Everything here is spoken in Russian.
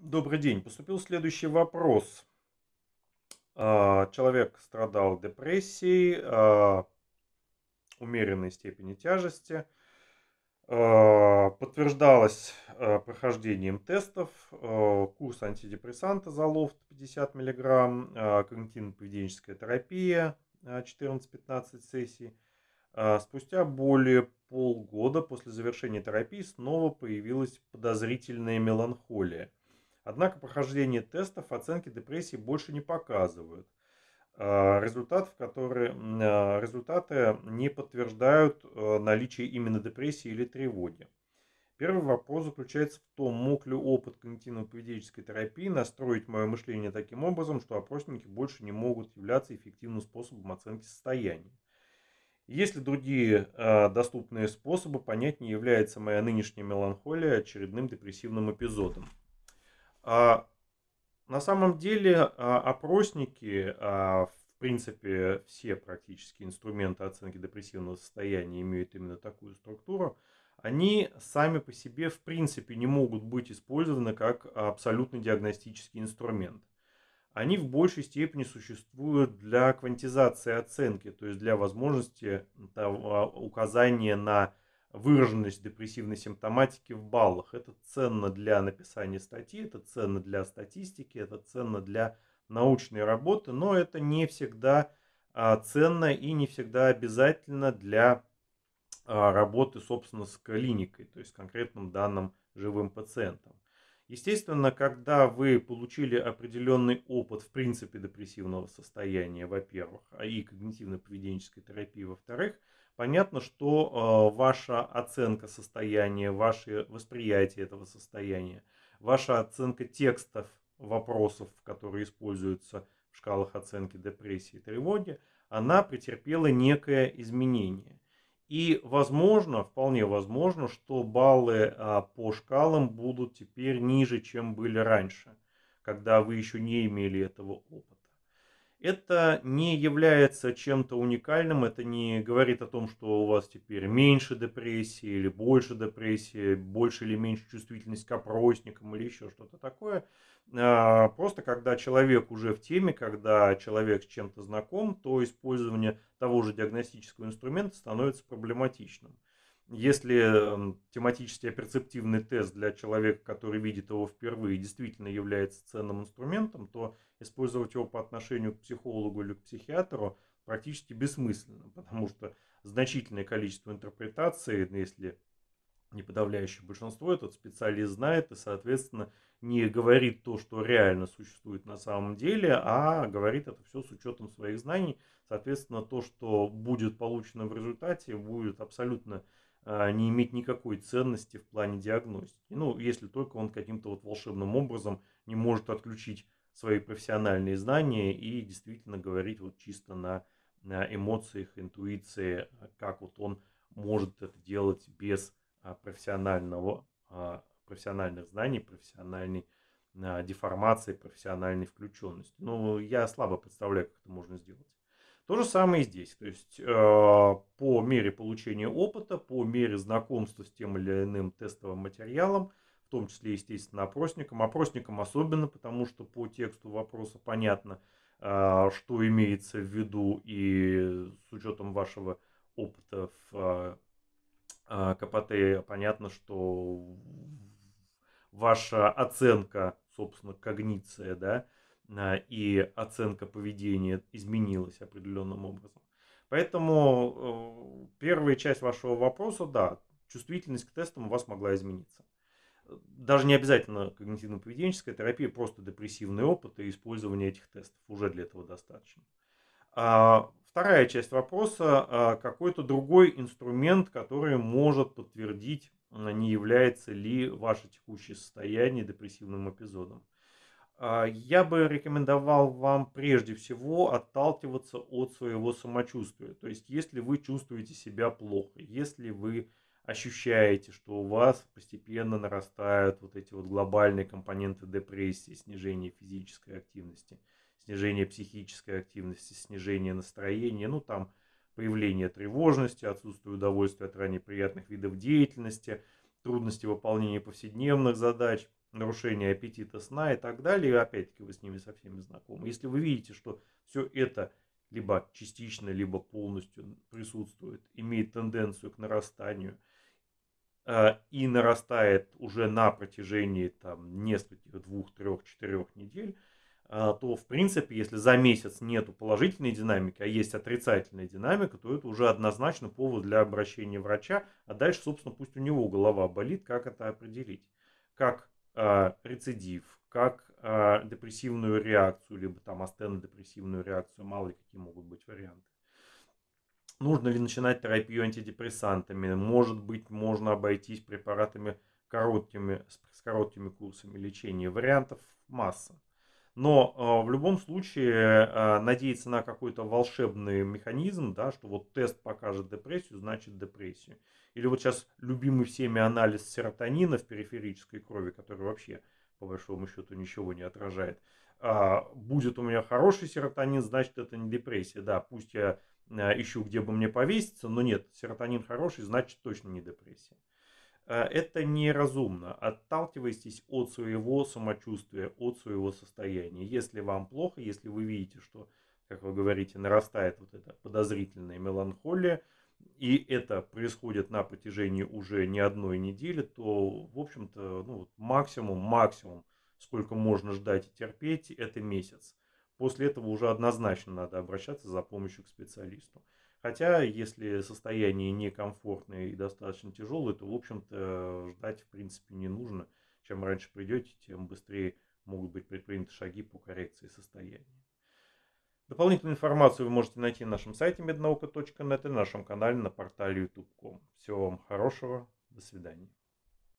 Добрый день. Поступил следующий вопрос. А, человек страдал депрессией а, умеренной степени тяжести. А, подтверждалось прохождением тестов. Курс антидепрессанта за лофт 50 мг, когнитивно-поведенческая терапия 14-15 сессий. Спустя более полгода после завершения терапии снова появилась подозрительная меланхолия – Однако прохождение тестов оценки депрессии больше не показывают. А, Результатов, которые, а, результаты не подтверждают э, наличие именно депрессии или тревоги. Первый вопрос заключается в том, мог ли опыт когнитивно-поведенческой терапии настроить мое мышление таким образом, что опросники больше не могут являться эффективным способом оценки состояния. Есть ли другие э, доступные способы понять, не является моя нынешняя меланхолия очередным депрессивным эпизодом? А, на самом деле а, опросники, а, в принципе, все практически инструменты оценки депрессивного состояния имеют именно такую структуру, они сами по себе, в принципе, не могут быть использованы как абсолютный диагностический инструмент. Они в большей степени существуют для квантизации оценки, то есть для возможности указания на выраженность депрессивной симптоматики в баллах. Это ценно для написания статьи, это ценно для статистики, это ценно для научной работы, но это не всегда а, ценно и не всегда обязательно для а, работы, собственно, с клиникой, то есть конкретным данным живым пациентом. Естественно, когда вы получили определенный опыт, в принципе, депрессивного состояния, во-первых, а, и когнитивно-поведенческой терапии, во-вторых, Понятно, что э, ваша оценка состояния, ваше восприятие этого состояния, ваша оценка текстов вопросов, которые используются в шкалах оценки депрессии и тревоги, она претерпела некое изменение. И возможно, вполне возможно, что баллы а, по шкалам будут теперь ниже, чем были раньше, когда вы еще не имели этого опыта это не является чем-то уникальным, это не говорит о том, что у вас теперь меньше депрессии или больше депрессии, больше или меньше чувствительность к опросникам или еще что-то такое. А, просто когда человек уже в теме, когда человек с чем-то знаком, то использование того же диагностического инструмента становится проблематичным. Если эм, тематический перцептивный тест для человека, который видит его впервые, действительно является ценным инструментом, то использовать его по отношению к психологу или к психиатру практически бессмысленно, потому что значительное количество интерпретаций, ну, если не подавляющее большинство, этот специалист знает и, соответственно, не говорит то, что реально существует на самом деле, а говорит это все с учетом своих знаний. Соответственно, то, что будет получено в результате, будет абсолютно а, не иметь никакой ценности в плане диагностики. Ну, если только он каким-то вот волшебным образом не может отключить свои профессиональные знания и действительно говорить вот чисто на, на эмоциях, интуиции, а как вот он может это делать без а, профессионального, а, профессиональных знаний, профессиональной деформации, профессиональной включенности. Но ну, я слабо представляю, как это можно сделать. То же самое и здесь. То есть э, по мере получения опыта, по мере знакомства с тем или иным тестовым материалом, в том числе, естественно, опросникам. Опросникам особенно, потому что по тексту вопроса понятно, а, что имеется в виду и с учетом вашего опыта в а, а, КПТ понятно, что ваша оценка, собственно, когниция, да, и оценка поведения изменилась определенным образом. Поэтому э, первая часть вашего вопроса, да, чувствительность к тестам у вас могла измениться даже не обязательно когнитивно-поведенческая терапия, просто депрессивный опыт и использование этих тестов уже для этого достаточно. А, вторая часть вопроса а, – какой-то другой инструмент, который может подтвердить, не является ли ваше текущее состояние депрессивным эпизодом. А, я бы рекомендовал вам прежде всего отталкиваться от своего самочувствия. То есть, если вы чувствуете себя плохо, если вы ощущаете, что у вас постепенно нарастают вот эти вот глобальные компоненты депрессии, снижение физической активности, снижение психической активности, снижение настроения, ну там появление тревожности, отсутствие удовольствия от ранее приятных видов деятельности, трудности выполнения повседневных задач, нарушение аппетита сна и так далее. И опять-таки вы с ними со всеми знакомы. Если вы видите, что все это либо частично, либо полностью присутствует, имеет тенденцию к нарастанию – Э, и нарастает уже на протяжении там нескольких, двух, трех, четырех недель, э, то в принципе, если за месяц нету положительной динамики, а есть отрицательная динамика, то это уже однозначно повод для обращения врача, а дальше, собственно, пусть у него голова болит, как это определить, как э, рецидив, как э, депрессивную реакцию, либо там астенодепрессивную реакцию, мало ли какие могут быть варианты нужно ли начинать терапию антидепрессантами, может быть, можно обойтись препаратами короткими, с короткими курсами лечения. Вариантов масса. Но э, в любом случае э, надеяться на какой-то волшебный механизм, да, что вот тест покажет депрессию, значит депрессию. Или вот сейчас любимый всеми анализ серотонина в периферической крови, который вообще по большому счету ничего не отражает. А, будет у меня хороший серотонин, значит, это не депрессия. Да, пусть я а, ищу, где бы мне повеситься, но нет, серотонин хороший, значит, точно не депрессия. А, это неразумно. Отталкивайтесь от своего самочувствия, от своего состояния. Если вам плохо, если вы видите, что, как вы говорите, нарастает вот эта подозрительная меланхолия, и это происходит на протяжении уже не одной недели, то, в общем-то, ну, максимум, максимум сколько можно ждать и терпеть, это месяц. После этого уже однозначно надо обращаться за помощью к специалисту. Хотя, если состояние некомфортное и достаточно тяжелое, то, в общем-то, ждать, в принципе, не нужно. Чем раньше придете, тем быстрее могут быть предприняты шаги по коррекции состояния. Дополнительную информацию вы можете найти на нашем сайте mednauka.net и на нашем канале на портале youtube.com. Всего вам хорошего, до свидания.